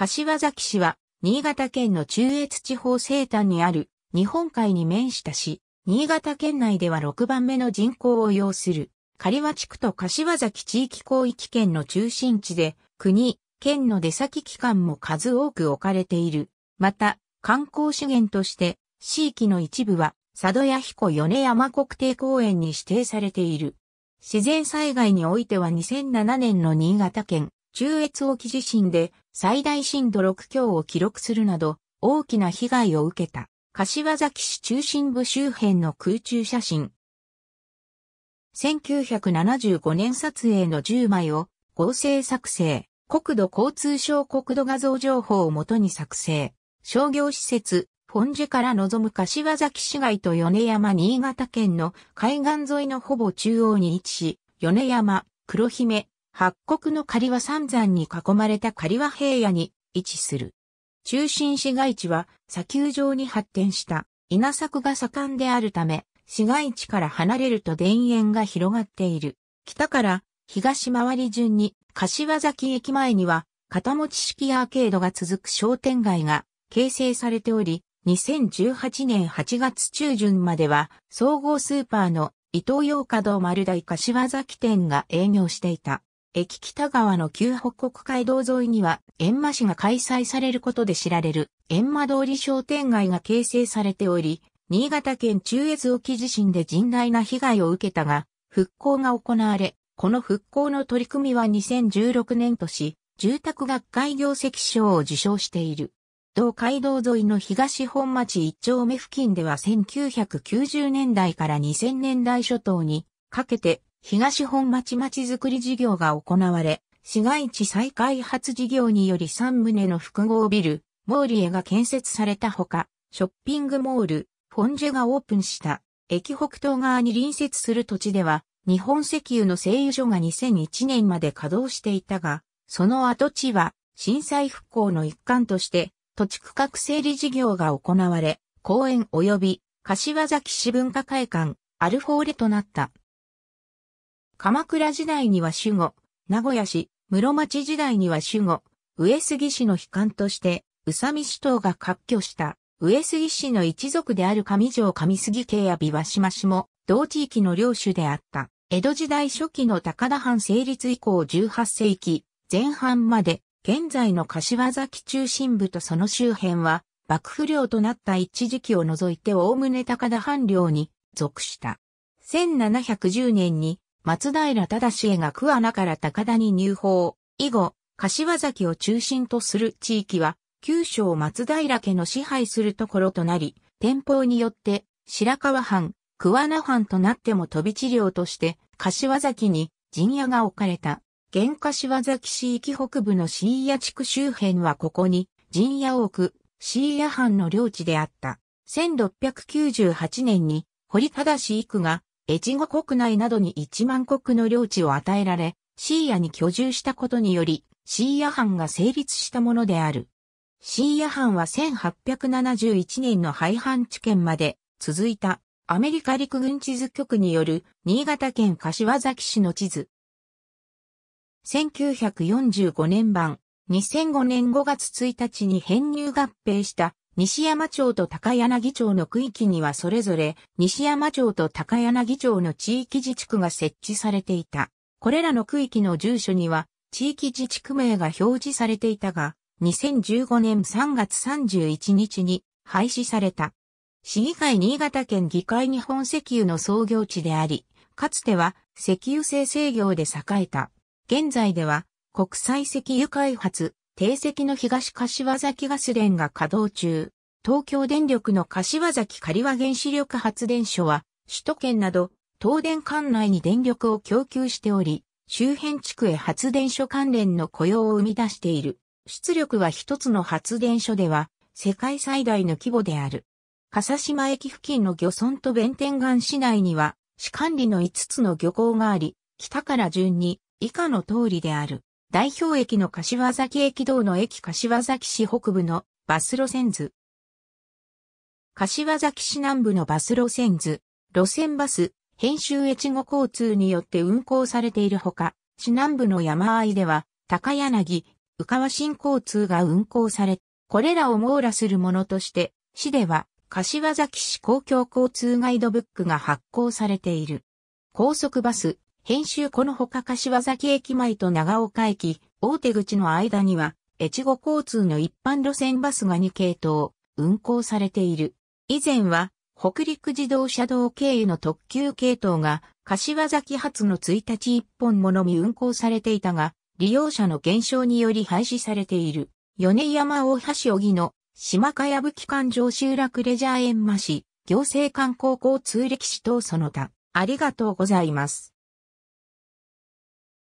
柏崎市は、新潟県の中越地方西端にある日本海に面した市、新潟県内では6番目の人口を要する、刈羽地区と柏崎地域広域圏の中心地で、国、県の出先機関も数多く置かれている。また、観光資源として、地域の一部は、佐渡屋彦米山国定公園に指定されている。自然災害においては2007年の新潟県中越沖地震で最大震度6強を記録するなど大きな被害を受けた柏崎市中心部周辺の空中写真。1975年撮影の10枚を合成作成、国土交通省国土画像情報をもとに作成、商業施設、フォンジュから望む柏崎市街と米山新潟県の海岸沿いのほぼ中央に位置し、米山、黒姫、八国の狩は三山に囲まれた狩は平野に位置する。中心市街地は砂丘上に発展した稲作が盛んであるため、市街地から離れると田園が広がっている。北から東回り順に柏崎駅前には片持ち式アーケードが続く商店街が形成されており、2018年8月中旬までは総合スーパーの伊東洋華堂丸大柏崎店が営業していた。駅北側の旧北国街道沿いには、閻魔市が開催されることで知られる、閻魔通り商店街が形成されており、新潟県中越沖地震で甚大な被害を受けたが、復興が行われ、この復興の取り組みは2016年とし、住宅学会業績賞を受賞している。同街道沿いの東本町一丁目付近では1990年代から2000年代初頭にかけて東本町町づくり事業が行われ、市街地再開発事業により3棟の複合ビル、モーリエが建設されたほか、ショッピングモール、フォンジェがオープンした。駅北東側に隣接する土地では、日本石油の製油所が2001年まで稼働していたが、その跡地は震災復興の一環として土地区画整理事業が行われ、公園及び柏崎市文化会館、アルフォーレとなった。鎌倉時代には守護、名古屋市、室町時代には守護、上杉氏の悲観として、宇佐美氏等が割拠した、上杉氏の一族である上条上杉家や琵琶島氏も、同地域の領主であった。江戸時代初期の高田藩成立以降18世紀前半まで、現在の柏崎中心部とその周辺は、幕府領となった一時期を除いておおむね高田藩領に属した。1710年に松平忠恵が桑名から高田に入法、以後、柏崎を中心とする地域は、九州松平家の支配するところとなり、天保によって、白河藩、桑名藩となっても飛び地領として、柏崎に陣屋が置かれた。現柏崎市域北部の深谷地区周辺はここに陣屋を置く椎谷藩の領地であった。1698年に堀忠幾が越後国内などに1万国の領地を与えられ、シーヤに居住したことにより、シーヤ藩が成立したものである。シーヤ藩は1871年の廃藩置県まで続いたアメリカ陸軍地図局による新潟県柏崎市の地図。1945年版2005年5月1日に編入合併した西山町と高柳町の区域にはそれぞれ西山町と高柳町の地域自治区が設置されていた。これらの区域の住所には地域自治区名が表示されていたが、2015年3月31日に廃止された。市議会新潟県議会日本石油の創業地であり、かつては石油生成業で栄えた。現在では国際石油開発定石の東柏崎ガス田が稼働中、東京電力の柏崎刈羽原子力発電所は、首都圏など、東電管内に電力を供給しており、周辺地区へ発電所関連の雇用を生み出している。出力は一つの発電所では、世界最大の規模である。笠島駅付近の漁村と弁天岩市内には、市管理の5つの漁港があり、北から順に、以下の通りである。代表駅の柏崎駅道の駅柏崎市北部のバス路線図。柏崎市南部のバス路線図、路線バス、編集越後交通によって運行されているほか、市南部の山あいでは、高柳、宇川新交通が運行され、これらを網羅するものとして、市では、柏崎市公共交通ガイドブックが発行されている。高速バス、編集このほか柏崎駅前と長岡駅、大手口の間には、越後交通の一般路線バスが2系統、運行されている。以前は、北陸自動車道経由の特急系統が、柏崎発の1日1本ものみ運行されていたが、利用者の減少により廃止されている。米山大橋荻の島かやぶき環状集落レジャー園間市、行政観光交通歴史等その他、ありがとうございます。